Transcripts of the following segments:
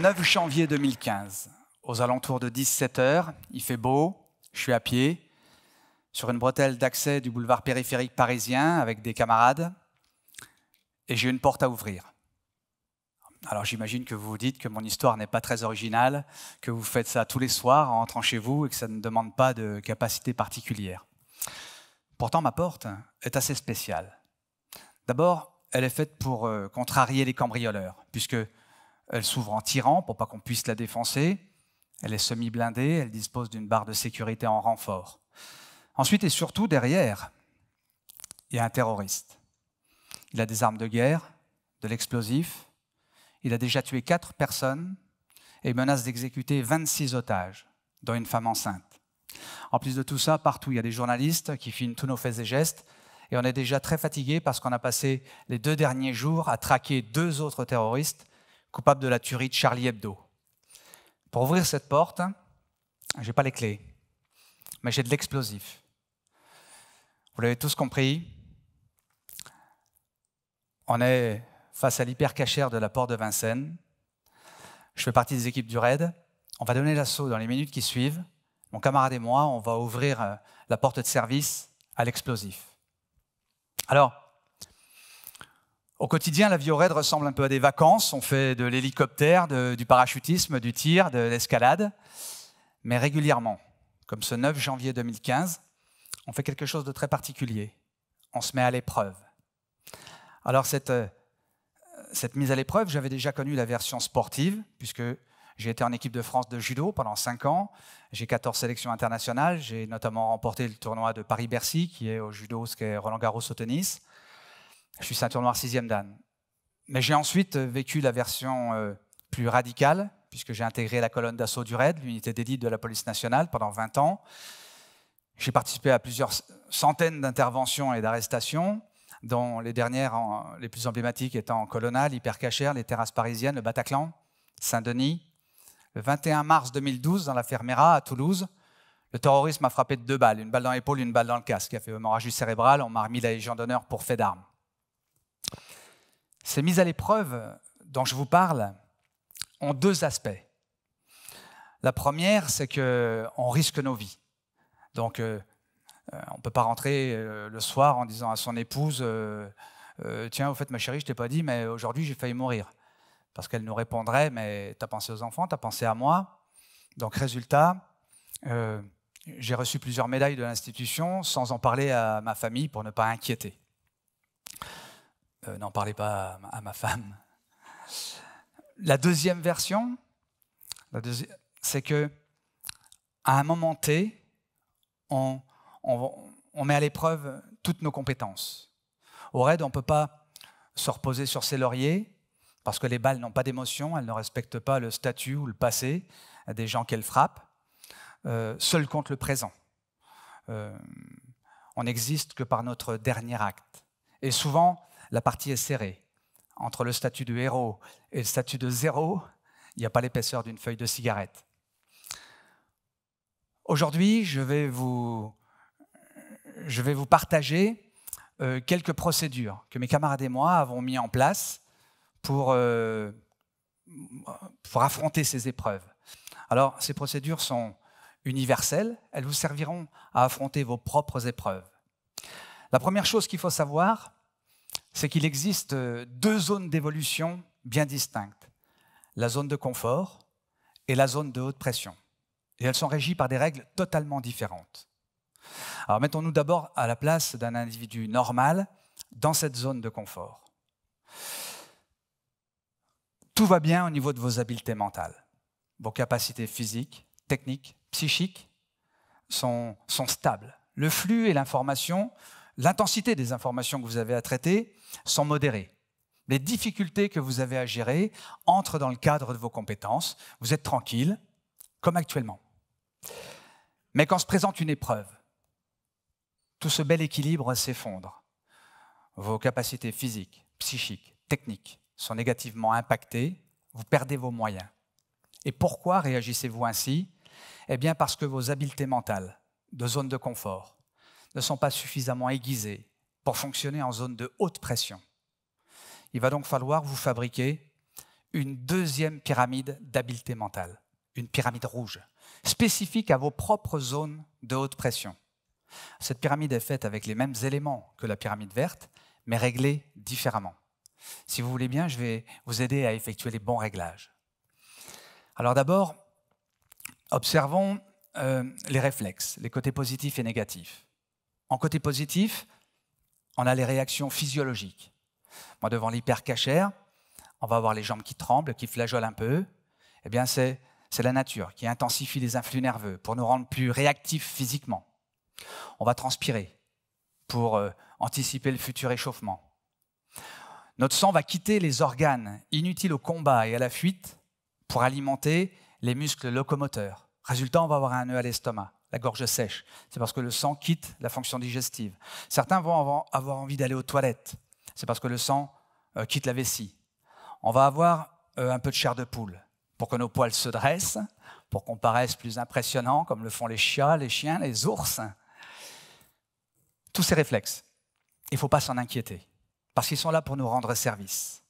9 janvier 2015, aux alentours de 17h, il fait beau, je suis à pied, sur une bretelle d'accès du boulevard périphérique parisien avec des camarades, et j'ai une porte à ouvrir. Alors j'imagine que vous vous dites que mon histoire n'est pas très originale, que vous faites ça tous les soirs en rentrant chez vous et que ça ne demande pas de capacité particulière. Pourtant, ma porte est assez spéciale. D'abord, elle est faite pour euh, contrarier les cambrioleurs, puisque elle s'ouvre en tirant pour pas qu'on puisse la défoncer. Elle est semi-blindée, elle dispose d'une barre de sécurité en renfort. Ensuite et surtout, derrière, il y a un terroriste. Il a des armes de guerre, de l'explosif. Il a déjà tué quatre personnes et menace d'exécuter 26 otages, dont une femme enceinte. En plus de tout ça, partout, il y a des journalistes qui filment tous nos faits et gestes. Et on est déjà très fatigué parce qu'on a passé les deux derniers jours à traquer deux autres terroristes coupable de la tuerie de Charlie Hebdo. Pour ouvrir cette porte, je n'ai pas les clés, mais j'ai de l'explosif. Vous l'avez tous compris, on est face à l'hypercachère de la porte de Vincennes. Je fais partie des équipes du RAID. On va donner l'assaut dans les minutes qui suivent. Mon camarade et moi, on va ouvrir euh, la porte de service à l'explosif. Alors, au quotidien, la vie au raid ressemble un peu à des vacances. On fait de l'hélicoptère, du parachutisme, du tir, de l'escalade. Mais régulièrement, comme ce 9 janvier 2015, on fait quelque chose de très particulier. On se met à l'épreuve. Alors euh, cette, mise à l'épreuve, j'avais déjà connu la version sportive, puisque j'ai été en équipe de France de judo pendant 5 ans. J'ai 14 sélections internationales. J'ai notamment remporté le tournoi de Paris-Bercy, qui est au judo, ce qu'est Roland Garros au tennis. Je suis ceinture noire sixième dan. Mais j'ai ensuite euh, vécu la version euh, plus radicale, puisque j'ai intégré la colonne d'assaut du RAID, l'unité d'élite de la police nationale, pendant 20 ans. J'ai participé à plusieurs centaines d'interventions et d'arrestations, dont les dernières, les plus emblématiques étant Colonna, l'hypercacher, les terrasses parisiennes, le Bataclan, Saint-Denis. Le 21 mars 2012, dans l'affaire Mera, à Toulouse, le terrorisme a frappé de deux balles, une balle dans l'épaule, une balle dans le casque, qui a fait hémorragie cérébrale. On m'a remis la Légion d'honneur pour fait d'armes. Ces mises à l'épreuve dont je vous parle ont deux aspects. La première, c'est qu'on risque nos vies. Donc, euh, euh, on ne peut pas rentrer euh, le soir en disant à son épouse Tiens, au fait, ma chérie, je t'ai pas dit, mais aujourd'hui, j'ai failli mourir. Parce qu'elle nous répondrait Mais tu as pensé aux enfants, tu as pensé à moi. Donc, résultat, j'ai reçu plusieurs médailles de l'institution sans en parler à ma famille pour ne pas inquiéter. Euh, n'en parlez pas à, ma femme. La deuxième version, c'est que à un moment T, on, met à l'épreuve toutes nos compétences. Au raid, on ne peut pas se reposer sur ses lauriers, parce que les balles n'ont pas d'émotion, elles ne respectent pas le statut ou le passé des gens qu'elles frappent. Euh, seul compte le présent. Euh, on n'existe que par notre dernier acte. Et souvent, la partie est serrée. Entre le statut de héros et le statut de zéro, il n'y a pas l'épaisseur d'une feuille de cigarette. Aujourd'hui, je, je vais vous, partager euh, quelques procédures que mes camarades et moi avons mis en place pour, euh, pour affronter ces épreuves. Alors, ces procédures sont universelles, elles vous serviront à affronter vos propres épreuves. La première chose qu'il faut savoir, c'est qu'il existe euh, deux zones d'évolution bien distinctes, la zone de confort et la zone de haute pression. Et elles sont régies par des règles totalement différentes. Alors mettons-nous d'abord à la place d'un individu normal dans cette zone de confort. Tout va bien au niveau de vos habiletés mentales. Vos capacités physiques, techniques, psychiques sont, sont stables. Le flux et l'information l'intensité des informations que vous avez à traiter sont modérées. Les difficultés que vous avez à gérer entrent dans le cadre de vos compétences. Vous êtes tranquille, comme actuellement. Mais quand se présente une épreuve, tout ce bel équilibre s'effondre. Vos capacités physiques, psychiques, techniques sont négativement impactées, vous perdez vos moyens. Et pourquoi réagissez-vous ainsi Eh bien parce que vos habiletés mentales, de zone de confort, ne sont pas suffisamment aiguisés pour fonctionner en zone de haute pression. Il va donc falloir vous fabriquer une deuxième pyramide d'habileté mentale, une pyramide rouge, spécifique à vos propres zones de haute pression. Cette pyramide est faite avec les mêmes éléments que la pyramide verte, mais réglée différemment. Si vous voulez bien, je vais vous aider à effectuer les bons réglages. Alors d'abord, observons euh, les réflexes, les côtés positifs et négatifs. En côté positif, on a les réactions physiologiques. Moi, devant l'hypercachère, on va avoir les jambes qui tremblent, qui flageolent un peu. Eh bien, c'est la nature qui intensifie les influx nerveux pour nous rendre plus réactifs physiquement. On va transpirer pour euh, anticiper le futur échauffement. Notre sang va quitter les organes inutiles au combat et à la fuite pour alimenter les muscles locomoteurs. Résultant, on va avoir un nœud à l'estomac la gorge sèche. C'est parce que le sang quitte la fonction digestive. Certains vont avoir envie d'aller aux toilettes. C'est parce que le sang euh, quitte la vessie. On va avoir euh, un peu de chair de poule pour que nos poils se dressent, pour qu'on paraisse plus impressionnant, comme le font les chats, les chiens, les ours. Tous ces réflexes, il ne faut pas s'en inquiéter, parce qu'ils sont là pour nous rendre service.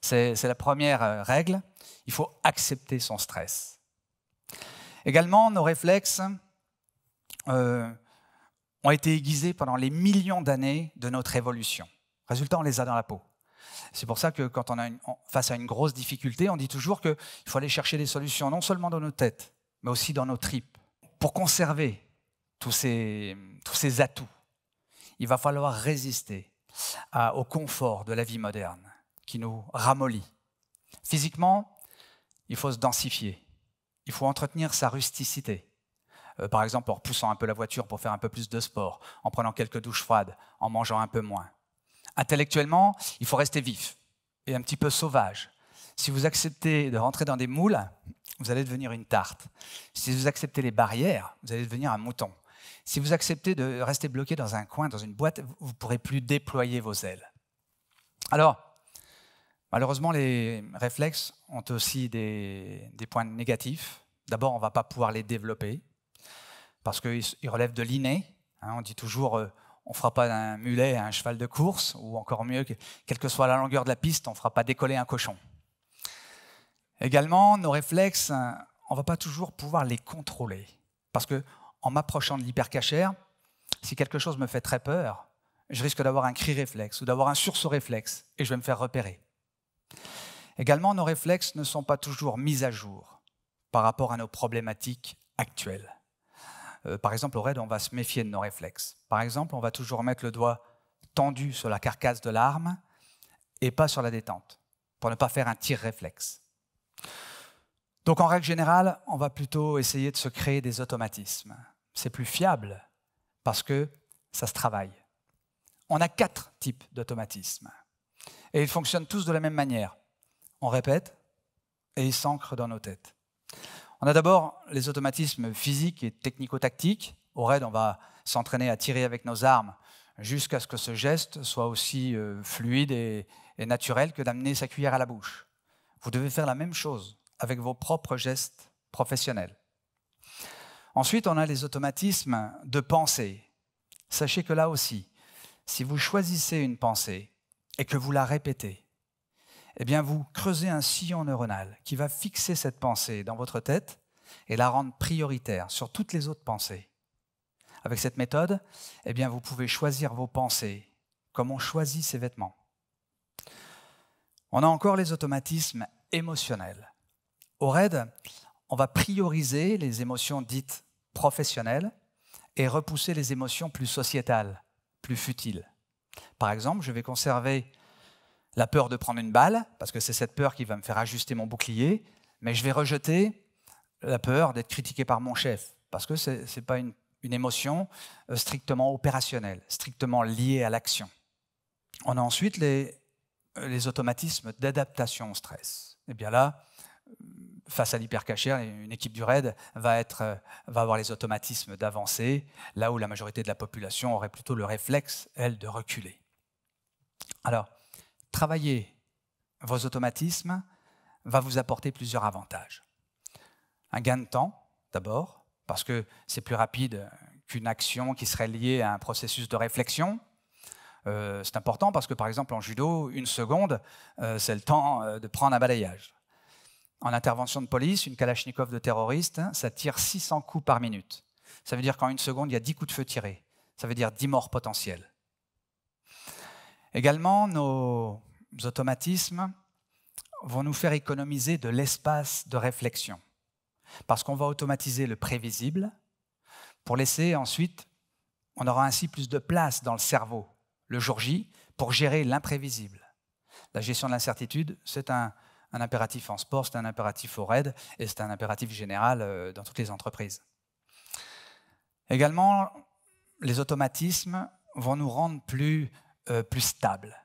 C'est la première euh, règle, il faut accepter son stress. Également, nos réflexes, euh, ont été aiguisés pendant les millions d'années de notre évolution. Résultat, on les a dans la peau. C'est pour ça que quand on, a face à une grosse difficulté, on dit toujours qu'il faut aller chercher des solutions, non seulement dans nos têtes, mais aussi dans nos tripes. Pour conserver tous ces, tous ces atouts, il va falloir résister à, au confort de la vie moderne qui nous ramollit. Physiquement, il faut se densifier, il faut entretenir sa rusticité, euh, par exemple en repoussant un peu la voiture pour faire un peu plus de sport, en prenant quelques douches froides, en mangeant un peu moins. Intellectuellement, il faut rester vif et un petit peu sauvage. Si vous acceptez de rentrer dans des moules, vous allez devenir une tarte. Si vous acceptez les barrières, vous allez devenir un mouton. Si vous acceptez de rester bloqué dans un coin, dans une boîte, vous ne pourrez plus déployer vos ailes. Alors, malheureusement, les réflexes ont aussi des, des points négatifs. D'abord, on ne va pas pouvoir les développer parce qu'ils relèvent de l'inné. Hein, on dit toujours, euh, on ne fera pas d'un mulet un cheval de course, ou encore mieux, quelle que soit la longueur de la piste, on ne fera pas décoller un cochon. Également, nos réflexes, euh, on ne va pas toujours pouvoir les contrôler. Parce qu'en m'approchant de l'hypercachère, si quelque chose me fait très peur, je risque d'avoir un cri réflexe ou d'avoir un sursaut réflexe et je vais me faire repérer. Également, nos réflexes ne sont pas toujours mis à jour par rapport à nos problématiques actuelles. Euh, par exemple, au raid, on va se méfier de nos réflexes. Par exemple, on va toujours mettre le doigt tendu sur la carcasse de l'arme et pas sur la détente, pour ne pas faire un tir réflexe. Donc en règle générale, on va plutôt essayer de se créer des automatismes. C'est plus fiable parce que ça se travaille. On a quatre types d'automatismes. Et ils fonctionnent tous de la même manière. On répète et ils s'ancrent dans nos têtes. On a d'abord les automatismes physiques et technico-tactiques. Au raid, on va s'entraîner à tirer avec nos armes jusqu'à ce que ce geste soit aussi euh, fluide et, naturel que d'amener sa cuillère à la bouche. Vous devez faire la même chose avec vos propres gestes professionnels. Ensuite, on a les automatismes de pensée. Sachez que là aussi, si vous choisissez une pensée et que vous la répétez, eh bien vous creusez un sillon neuronal qui va fixer cette pensée dans votre tête et la rendre prioritaire sur toutes les autres pensées. Avec cette méthode, eh bien, vous pouvez choisir vos pensées comme on choisit ses vêtements. On a encore les automatismes émotionnels. Au RAID, on va prioriser les émotions dites professionnelles et repousser les émotions plus sociétales, plus futiles. Par exemple, je vais conserver la peur de prendre une balle, parce que c'est cette peur qui va me faire ajuster mon bouclier, mais je vais rejeter la peur d'être critiqué par mon chef, parce que ce n'est pas une, émotion euh, strictement opérationnelle, strictement liée à l'action. On a ensuite les, euh, les automatismes d'adaptation au stress. Et eh bien là, euh, face à l'hypercachère, une équipe du RAID va, être, va avoir les automatismes d'avancer, là où la majorité de la population aurait plutôt le réflexe, elle, de reculer. Alors, travailler vos automatismes va vous apporter plusieurs avantages un gain de temps, d'abord, parce que c'est plus rapide qu'une action qui serait liée à un processus de réflexion. Euh, c'est important parce que, par exemple, en judo, une seconde, euh, c'est le temps euh, de prendre un balayage. En intervention de police, une Kalachnikov de terroriste, hein, ça tire 600 coups par minute. Ça veut dire qu'en une seconde, il y a 10 coups de feu tirés. Ça veut dire 10 morts potentielles. Également, nos automatismes vont nous faire économiser de l'espace de réflexion. Parce qu'on va automatiser le prévisible pour laisser ensuite, on aura ainsi plus de place dans le cerveau le jour J pour gérer l'imprévisible. La gestion de l'incertitude, c'est un, impératif en sport, c'est un impératif au RAID et c'est un impératif général euh, dans toutes les entreprises. Également, les automatismes vont nous rendre plus, euh, plus stables.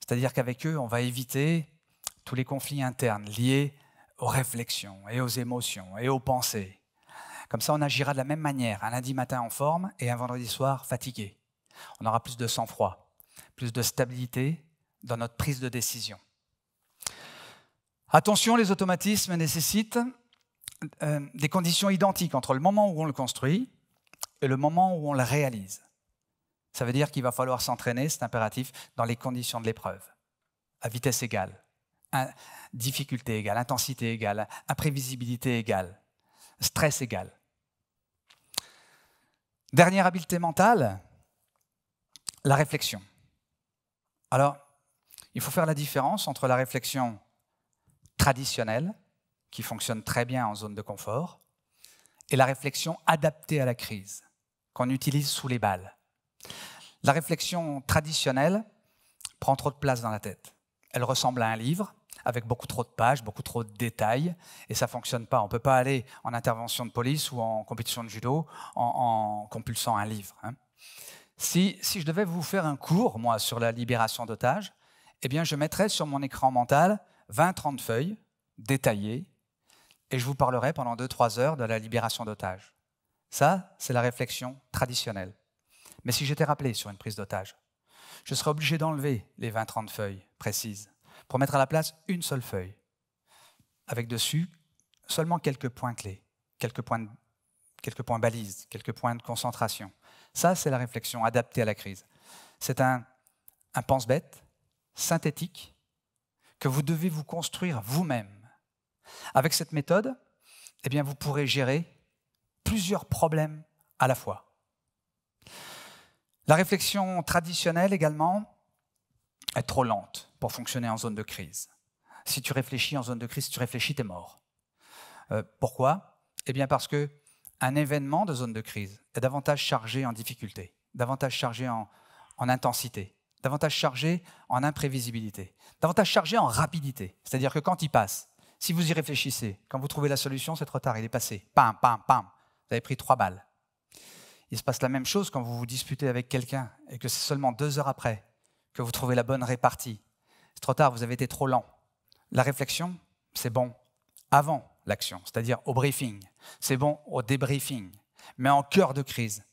C'est-à-dire qu'avec eux, on va éviter tous les conflits internes liés aux réflexions et aux émotions et aux pensées. Comme ça, on agira de la même manière un lundi matin en forme et un vendredi soir fatigué. On aura plus de sang-froid, plus de stabilité dans notre prise de décision. Attention, les automatismes nécessitent euh, des conditions identiques entre le moment où on le construit et le moment où on le réalise. Ça veut dire qu'il va falloir s'entraîner, c'est impératif, dans les conditions de l'épreuve, à vitesse égale difficulté égale, intensité égale, imprévisibilité égale, stress égale. Dernière habileté mentale, la réflexion. Alors, il faut faire la différence entre la réflexion traditionnelle, qui fonctionne très bien en zone de confort, et la réflexion adaptée à la crise, qu'on utilise sous les balles. La réflexion traditionnelle prend trop de place dans la tête. Elle ressemble à un livre, avec beaucoup trop de pages, beaucoup trop de détails, et ça fonctionne pas. On peut pas aller en intervention de police ou en compétition de judo en, compulsant un livre. Hein. Si, si je devais vous faire un cours, moi, sur la libération d'otages, eh bien, je mettrais sur mon écran mental 20-30 feuilles détaillées, et je vous parlerai pendant 2-3 heures de la libération d'otages. Ça, c'est la réflexion traditionnelle. Mais si j'étais rappelé sur une prise d'otage, je serais obligé d'enlever les 20-30 feuilles précises pour mettre à la place une seule feuille, avec dessus seulement quelques points clés, quelques points, quelques points balises, quelques points de concentration. Ça, c'est la réflexion adaptée à la crise. C'est un, un pense-bête synthétique que vous devez vous construire vous-même. Avec cette méthode, eh bien, vous pourrez gérer plusieurs problèmes à la fois. La réflexion traditionnelle également est trop lente pour fonctionner en zone de crise. Si tu réfléchis en zone de crise, tu réfléchis, tu es mort. Euh, pourquoi Eh bien parce que un événement de zone de crise est davantage chargé en difficulté, davantage chargé en, intensité, davantage chargé en imprévisibilité, davantage chargé en rapidité. C'est-à-dire que quand il passe, si vous y réfléchissez, quand vous trouvez la solution, c'est trop tard, il est passé. Pam, pam, pam. Vous avez pris trois balles. Il se passe la même chose quand vous vous disputez avec quelqu'un et que c'est seulement deux heures après que vous trouvez la bonne répartie c'est trop tard, vous avez été trop lent. La réflexion, c'est bon avant l'action, c'est-à-dire au briefing, c'est bon au débriefing. Mais en cœur de crise,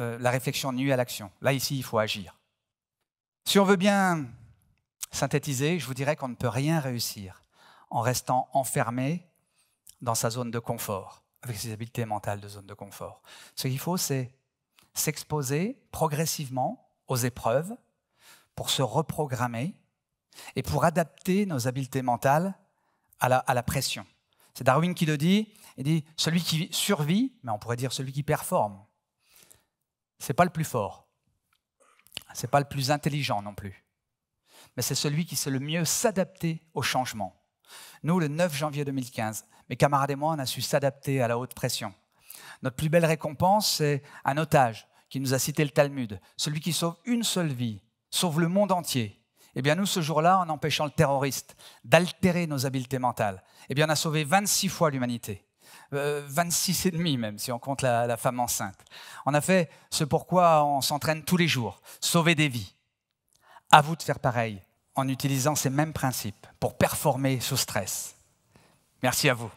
euh, la réflexion nuit à l'action. Là, ici, il faut agir. Si on veut bien synthétiser, je vous dirais qu'on ne peut rien réussir en restant enfermé dans sa zone de confort, avec ses habiletés mentales de zone de confort. Ce qu'il faut, c'est s'exposer progressivement aux épreuves pour se reprogrammer et pour adapter nos habiletés mentales à la, pression. C'est Darwin qui le dit, il dit celui qui survit, mais on pourrait dire celui qui performe, n'est pas le plus fort, c'est pas le plus intelligent non plus, mais c'est celui qui sait le mieux s'adapter au changement. Nous, le 9 janvier 2015, mes camarades et moi, on a su s'adapter à la haute pression. Notre plus belle récompense, c'est un otage qui nous a cité le Talmud, celui qui sauve une seule vie, sauve le monde entier. Eh bien, nous, ce jour-là, en empêchant le terroriste d'altérer nos habiletés mentales, eh bien, on a sauvé 26 fois l'humanité. Euh, 26 et demi même, si on compte la, femme enceinte. On a fait ce pourquoi on s'entraîne tous les jours, sauver des vies. À vous de faire pareil, en utilisant ces mêmes principes pour performer sous stress. Merci à vous.